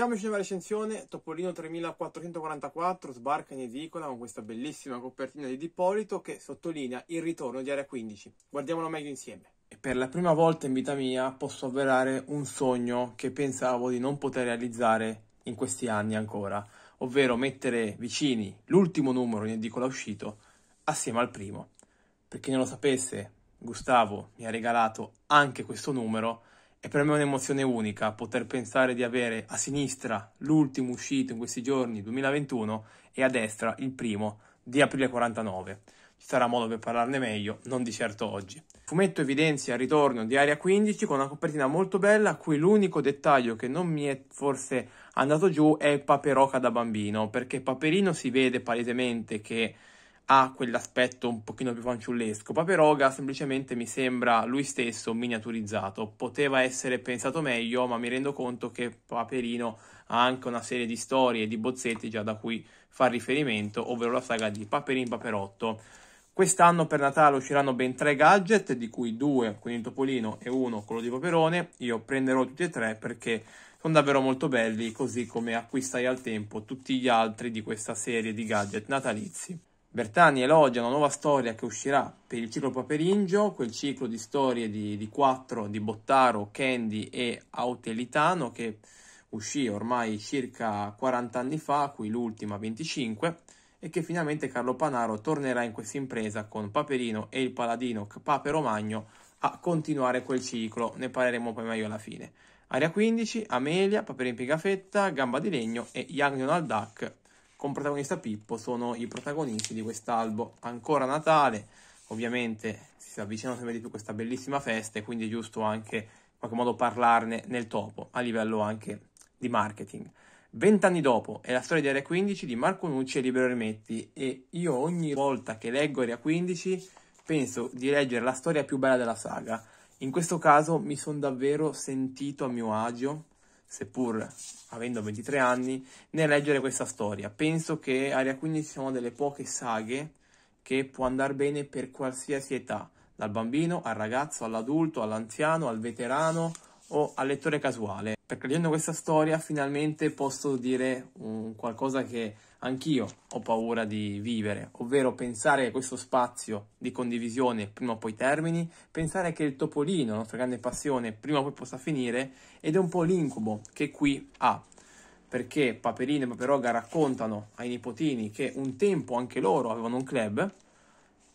Ciao amici recensione, Topolino 3444 sbarca in edicola con questa bellissima copertina di Dippolito che sottolinea il ritorno di Area 15. Guardiamolo meglio insieme. E per la prima volta in vita mia posso avverare un sogno che pensavo di non poter realizzare in questi anni ancora, ovvero mettere vicini l'ultimo numero in edicola uscito assieme al primo. Per chi non lo sapesse, Gustavo mi ha regalato anche questo numero è per me un'emozione unica poter pensare di avere a sinistra l'ultimo uscito in questi giorni 2021 e a destra il primo di aprile 49. Ci sarà modo per parlarne meglio, non di certo oggi. fumetto evidenzia il ritorno di Aria 15 con una copertina molto bella, qui l'unico dettaglio che non mi è forse andato giù è il Paperoca da bambino, perché Paperino si vede palesemente che ha quell'aspetto un pochino più fanciullesco. Paperoga semplicemente mi sembra lui stesso miniaturizzato. Poteva essere pensato meglio, ma mi rendo conto che Paperino ha anche una serie di storie e di bozzetti già da cui fa riferimento, ovvero la saga di Paperin Paperotto. Quest'anno per Natale usciranno ben tre gadget, di cui due con il Topolino e uno quello di Paperone. Io prenderò tutti e tre perché sono davvero molto belli, così come acquistai al tempo tutti gli altri di questa serie di gadget natalizi. Bertani elogia una nuova storia che uscirà per il ciclo Paperingio, quel ciclo di storie di, di quattro di Bottaro, Candy e Autelitano che uscì ormai circa 40 anni fa, qui l'ultima 25, e che finalmente Carlo Panaro tornerà in questa impresa con Paperino e il paladino Pape Romagno a continuare quel ciclo, ne parleremo poi meglio alla fine. Aria 15, Amelia, Paperin Pigafetta, Gamba di Legno e Young al Dac con protagonista Pippo sono i protagonisti di quest'albo. Ancora Natale, ovviamente si avvicina sempre di più questa bellissima festa e quindi è giusto anche in qualche modo parlarne nel topo a livello anche di marketing. Vent'anni dopo è la storia di Area 15 di Marco Nucci e Libero Ermetti e io ogni volta che leggo Area 15 penso di leggere la storia più bella della saga. In questo caso mi sono davvero sentito a mio agio seppur avendo 23 anni, nel leggere questa storia. Penso che Aria 15 sia una delle poche saghe che può andare bene per qualsiasi età, dal bambino al ragazzo, all'adulto, all'anziano, al veterano o al lettore casuale. Perché leggendo questa storia finalmente posso dire um, qualcosa che anch'io ho paura di vivere, ovvero pensare che questo spazio di condivisione prima o poi termini, pensare che il topolino, la nostra grande passione, prima o poi possa finire ed è un po' l'incubo che qui ha. Perché Paperino e Paperoga raccontano ai nipotini che un tempo anche loro avevano un club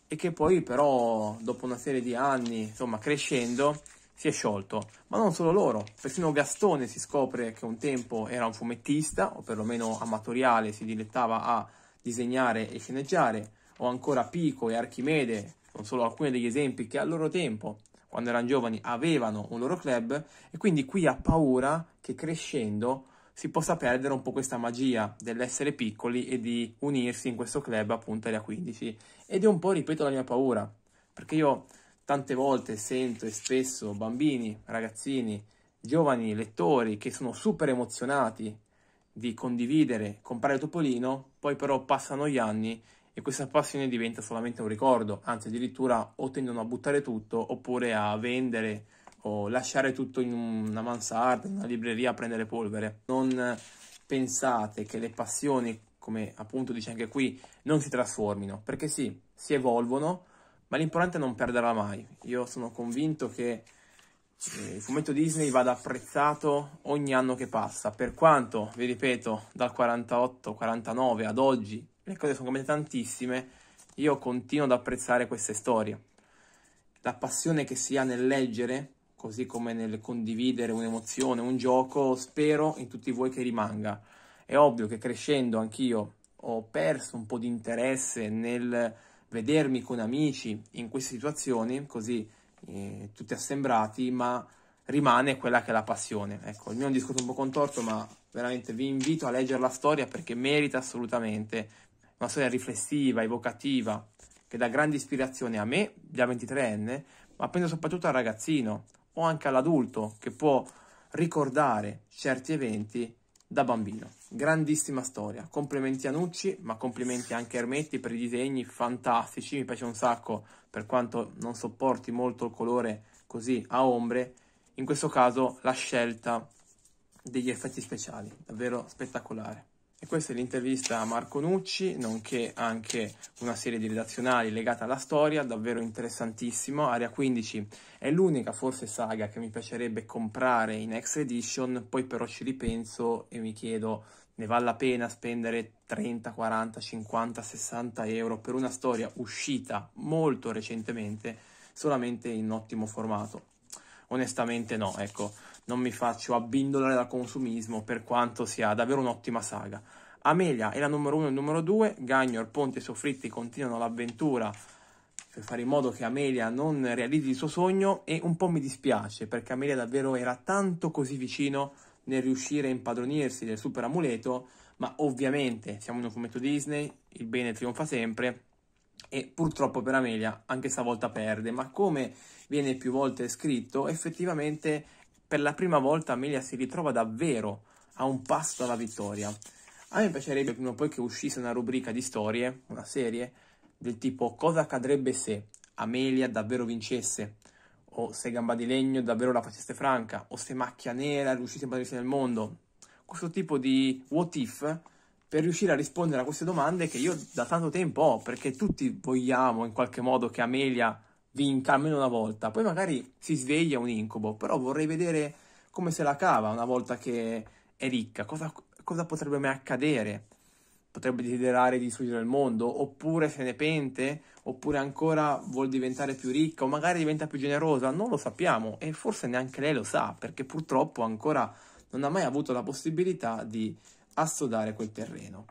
e che poi però dopo una serie di anni, insomma, crescendo, si è sciolto. Ma non solo loro, persino Gastone si scopre che un tempo era un fumettista, o perlomeno amatoriale, si dilettava a disegnare e sceneggiare, o ancora Pico e Archimede, non solo alcuni degli esempi che al loro tempo, quando erano giovani, avevano un loro club, e quindi qui ha paura che crescendo si possa perdere un po' questa magia dell'essere piccoli e di unirsi in questo club appunto agli 15 Ed è un po', ripeto, la mia paura, perché io tante volte sento e spesso bambini, ragazzini, giovani lettori che sono super emozionati di condividere, comprare Topolino, poi però passano gli anni e questa passione diventa solamente un ricordo, anzi addirittura o tendono a buttare tutto oppure a vendere o lasciare tutto in una mansarda, in una libreria a prendere polvere. Non pensate che le passioni, come appunto dice anche qui, non si trasformino, perché sì, si evolvono, ma l'importante è non perderla mai. Io sono convinto che eh, il fumetto Disney vada apprezzato ogni anno che passa, per quanto, vi ripeto, dal 48-49 ad oggi le cose sono cambiate tantissime, io continuo ad apprezzare queste storie. La passione che si ha nel leggere, così come nel condividere un'emozione, un gioco, spero in tutti voi che rimanga. È ovvio che crescendo anch'io ho perso un po' di interesse nel vedermi con amici in queste situazioni, così eh, tutti assembrati, ma rimane quella che è la passione. Ecco, il mio è un discorso un po' contorto, ma veramente vi invito a leggere la storia perché merita assolutamente una storia riflessiva, evocativa, che dà grande ispirazione a me, già 23enne, ma penso soprattutto al ragazzino o anche all'adulto che può ricordare certi eventi da bambino. Grandissima storia. Complimenti a Nucci, ma complimenti anche a Ermetti per i disegni fantastici. Mi piace un sacco, per quanto non sopporti molto il colore così a ombre. In questo caso la scelta degli effetti speciali, davvero spettacolare. E questa è l'intervista a Marco Nucci, nonché anche una serie di redazionali legata alla storia, davvero interessantissimo. Area 15 è l'unica forse saga che mi piacerebbe comprare in X edition, poi però ci ripenso e mi chiedo ne vale la pena spendere 30, 40, 50, 60 euro per una storia uscita molto recentemente solamente in ottimo formato onestamente no, ecco, non mi faccio abbindolare dal consumismo per quanto sia davvero un'ottima saga. Amelia è la numero 1 e il numero 2, Gagnor, Ponte e Soffritti continuano l'avventura per fare in modo che Amelia non realizzi il suo sogno e un po' mi dispiace perché Amelia davvero era tanto così vicino nel riuscire a impadronirsi del super amuleto, ma ovviamente siamo in un fumetto Disney, il bene trionfa sempre e purtroppo per Amelia anche stavolta perde, ma come viene più volte scritto, effettivamente per la prima volta Amelia si ritrova davvero a un passo dalla vittoria. A me piacerebbe prima o poi che uscisse una rubrica di storie, una serie, del tipo cosa accadrebbe se Amelia davvero vincesse, o se Gamba di Legno davvero la facesse franca, o se Macchia Nera riuscisse a battersi nel mondo. Questo tipo di what if per riuscire a rispondere a queste domande che io da tanto tempo ho, perché tutti vogliamo in qualche modo che Amelia vinca almeno una volta, poi magari si sveglia un incubo, però vorrei vedere come se la cava una volta che è ricca, cosa, cosa potrebbe mai accadere? Potrebbe desiderare di sfuggire al mondo, oppure se ne pente, oppure ancora vuol diventare più ricca, o magari diventa più generosa, non lo sappiamo e forse neanche lei lo sa, perché purtroppo ancora non ha mai avuto la possibilità di assodare quel terreno.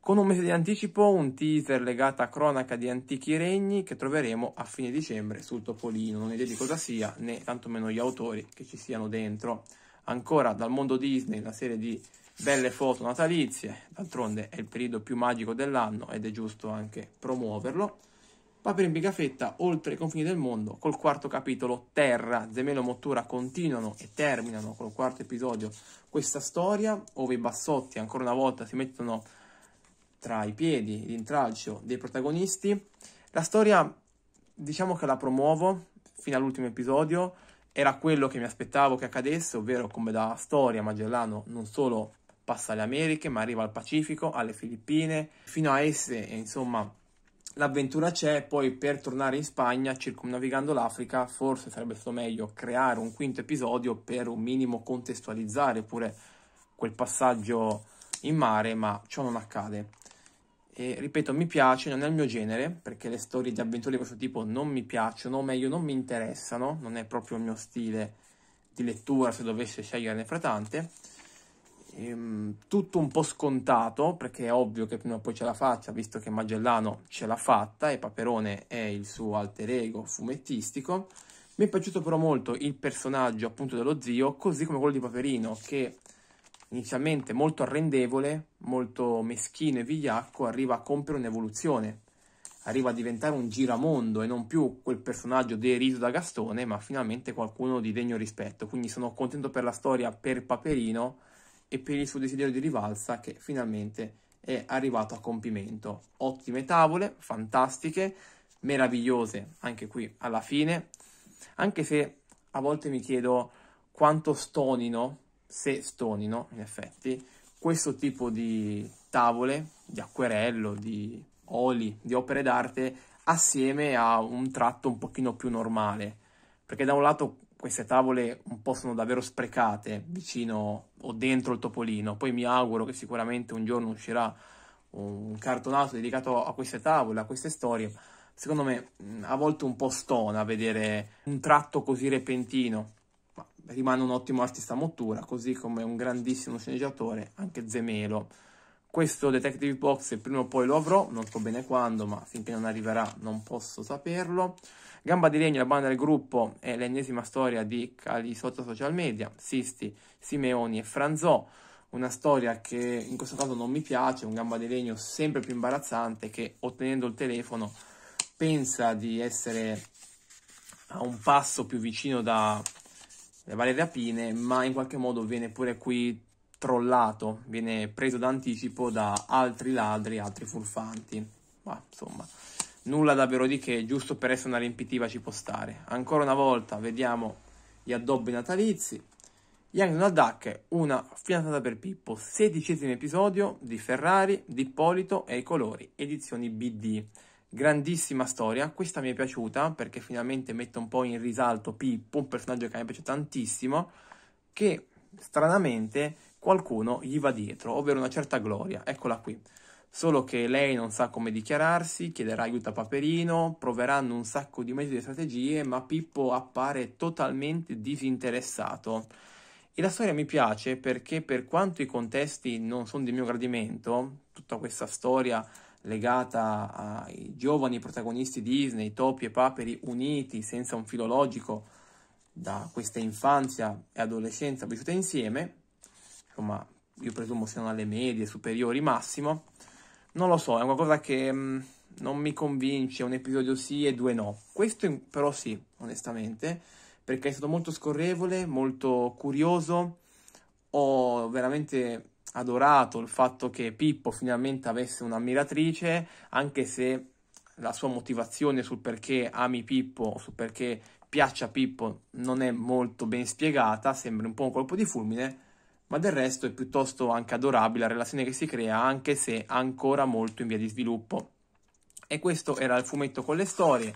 Con un mese di anticipo un teaser legato a cronaca di antichi regni che troveremo a fine dicembre sul Topolino, non ho idea di cosa sia né tantomeno gli autori che ci siano dentro. Ancora dal mondo Disney una serie di belle foto natalizie, d'altronde è il periodo più magico dell'anno ed è giusto anche promuoverlo ma per Imbigafetta oltre i confini del mondo col quarto capitolo Terra. Zemelo e Mottura continuano e terminano col quarto episodio questa storia, ove i bassotti ancora una volta si mettono tra i piedi l'intralcio dei protagonisti. La storia diciamo che la promuovo fino all'ultimo episodio, era quello che mi aspettavo che accadesse, ovvero come da storia Magellano non solo passa alle Americhe, ma arriva al Pacifico, alle Filippine, fino a esse, insomma l'avventura c'è, poi per tornare in Spagna, circumnavigando l'Africa, forse sarebbe stato meglio creare un quinto episodio per un minimo contestualizzare pure quel passaggio in mare, ma ciò non accade. E, ripeto, mi piace, non è il mio genere, perché le storie di avventure di questo tipo non mi piacciono, o meglio, non mi interessano, non è proprio il mio stile di lettura se dovessi sceglierne fra tante ehm, tutto un po' scontato, perché è ovvio che prima o poi ce la faccia, visto che Magellano ce l'ha fatta e Paperone è il suo alter ego fumettistico. Mi è piaciuto però molto il personaggio appunto dello zio, così come quello di Paperino, che inizialmente molto arrendevole, molto meschino e vigliacco, arriva a compiere un'evoluzione, arriva a diventare un giramondo e non più quel personaggio deriso da Gastone, ma finalmente qualcuno di degno rispetto. Quindi sono contento per la storia per Paperino e per il suo desiderio di rivalsa che finalmente è arrivato a compimento. Ottime tavole, fantastiche, meravigliose anche qui alla fine, anche se a volte mi chiedo quanto stonino, se stonino in effetti, questo tipo di tavole, di acquerello, di oli, di opere d'arte, assieme a un tratto un pochino più normale, perché da un lato queste tavole un po' sono davvero sprecate vicino o dentro il topolino. Poi mi auguro che sicuramente un giorno uscirà un cartonato dedicato a queste tavole, a queste storie. Secondo me mm, a volte un po' stona vedere un tratto così repentino, ma rimane un ottimo artista Mottura, così come un grandissimo sceneggiatore, anche Zemelo. Questo Detective Box prima o poi lo avrò, non so bene quando, ma finché non arriverà non posso saperlo. Gamba di Legno, la banda del gruppo, è l'ennesima storia di Cali sotto social media, Sisti, Simeoni e Franzò. Una storia che in questo caso non mi piace, un gamba di legno sempre più imbarazzante che ottenendo il telefono pensa di essere a un passo più vicino da, le varie rapine, ma in qualche modo viene pure qui trollato, viene preso d'anticipo da altri ladri, altri furfanti. Ma insomma, Nulla davvero di che, giusto per essere una riempitiva ci può stare. Ancora una volta vediamo gli addobbi natalizi. Young Nadak, una fidanzata per Pippo, sedicesimo episodio di Ferrari, di Ippolito e i colori, edizioni BD. Grandissima storia, questa mi è piaciuta perché finalmente mette un po' in risalto Pippo, un personaggio che mi piace tantissimo, che stranamente qualcuno gli va dietro, ovvero una certa gloria. Eccola qui. Solo che lei non sa come dichiararsi, chiederà aiuto a Paperino, proveranno un sacco di metodi e strategie, ma Pippo appare totalmente disinteressato. E la storia mi piace perché per quanto i contesti non sono di mio gradimento, tutta questa storia legata ai giovani protagonisti Disney, topi e paperi uniti senza un filologico da questa infanzia e adolescenza vissuta insieme, insomma io presumo siano alle medie, superiori massimo, non lo so, è una cosa che mh, mm, non mi convince, un episodio sì e due no. Questo però sì, onestamente, perché è stato molto scorrevole, molto curioso, ho veramente adorato il fatto che Pippo finalmente avesse un'ammiratrice, anche se la sua motivazione sul perché ami Pippo o sul perché piaccia Pippo non è molto ben spiegata, sembra un po' un colpo di fulmine, ma del resto è piuttosto anche adorabile la relazione che si crea, anche se ancora molto in via di sviluppo. E questo era il fumetto con le storie.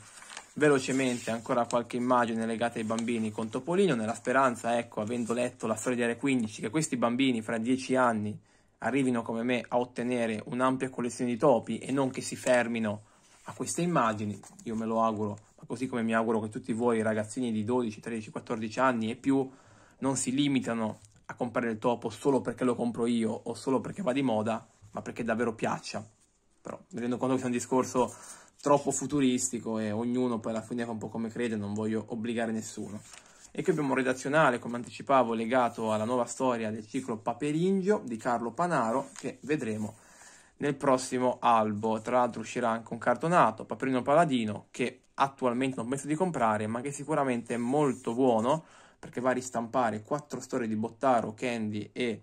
Velocemente ancora qualche immagine legata ai bambini con Topolino, nella speranza, ecco, avendo letto la storia di Area 15, che questi bambini fra dieci anni arrivino come me a ottenere un'ampia collezione di topi e non che si fermino a queste immagini, io me lo auguro, ma così come mi auguro che tutti voi ragazzini di 12, 13, 14 anni e più non si limitano a comprare il topo solo perché lo compro io o solo perché va di moda, ma perché davvero piaccia. Però mi rendo conto che è un discorso troppo futuristico e ognuno poi alla fine fa un po' come crede, non voglio obbligare nessuno. E qui abbiamo un redazionale, come anticipavo, legato alla nuova storia del ciclo Paperingio di Carlo Panaro, che vedremo nel prossimo albo. Tra l'altro uscirà anche un cartonato, Paperino Paladino, che attualmente non penso di comprare, ma che sicuramente è molto buono perché va a ristampare quattro storie di Bottaro, Candy e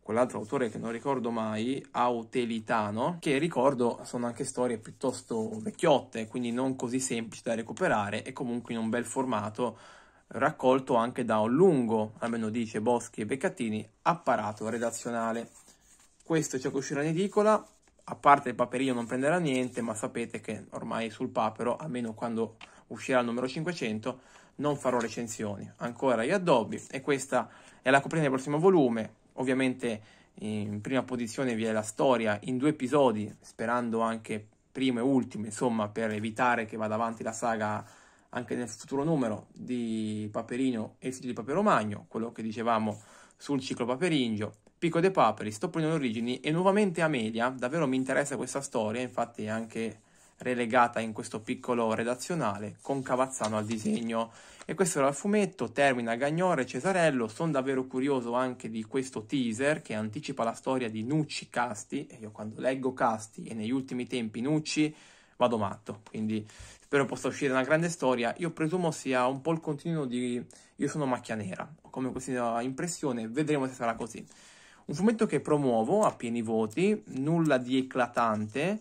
quell'altro autore che non ricordo mai, Autelitano, che ricordo sono anche storie piuttosto vecchiotte, quindi non così semplici da recuperare e comunque in un bel formato raccolto anche da un lungo, almeno dice Boschi e Beccattini, apparato redazionale. Questo è ciò che uscirà in edicola, a parte il paperino non prenderà niente, ma sapete che ormai sul papero, almeno quando uscirà il numero 500, non farò recensioni. Ancora gli Adobe e questa è la copertina del prossimo volume, ovviamente in prima posizione vi è la storia in due episodi, sperando anche primo e ultimo, insomma, per evitare che vada avanti la saga anche nel futuro numero di Paperino e il figlio di Paperomagno, quello che dicevamo sul ciclo Paperingio, Pico de Paperi, Stoppo in origini e nuovamente Amelia, davvero mi interessa questa storia, infatti anche relegata in questo piccolo redazionale con Cavazzano al disegno. E questo era il fumetto, termina Gagnore e Cesarello, sono davvero curioso anche di questo teaser che anticipa la storia di Nucci Casti, e io quando leggo Casti e negli ultimi tempi Nucci vado matto, quindi spero possa uscire una grande storia, io presumo sia un po' il continuo di Io sono macchia nera, ho come questa impressione, vedremo se sarà così. Un fumetto che promuovo a pieni voti, nulla di eclatante,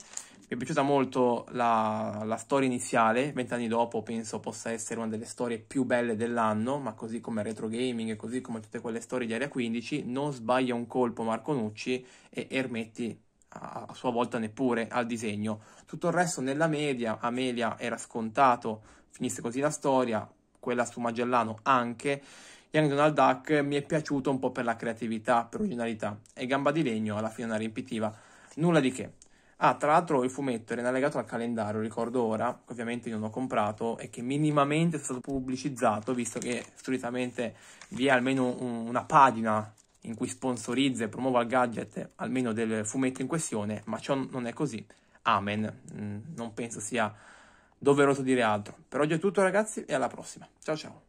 mi è piaciuta molto la, la storia iniziale, vent'anni dopo penso possa essere una delle storie più belle dell'anno, ma così come retro gaming e così come tutte quelle storie di Area 15, non sbaglia un colpo Marco Nucci e Ermetti a, a sua volta neppure al disegno. Tutto il resto nella media, Amelia era scontato, finisse così la storia, quella su Magellano anche, Young Donald Duck mi è piaciuto un po' per la creatività, per originalità e Gamba di Legno alla fine una riempitiva, nulla di che. Ah, tra l'altro il fumetto era in al calendario, ricordo ora, che ovviamente non ho comprato e che minimamente è stato pubblicizzato, visto che solitamente vi è almeno una pagina in cui sponsorizza e promuove il gadget, almeno del fumetto in questione, ma ciò non è così. Amen. Mm, non penso sia doveroso dire altro. Per oggi è tutto ragazzi e alla prossima. Ciao ciao.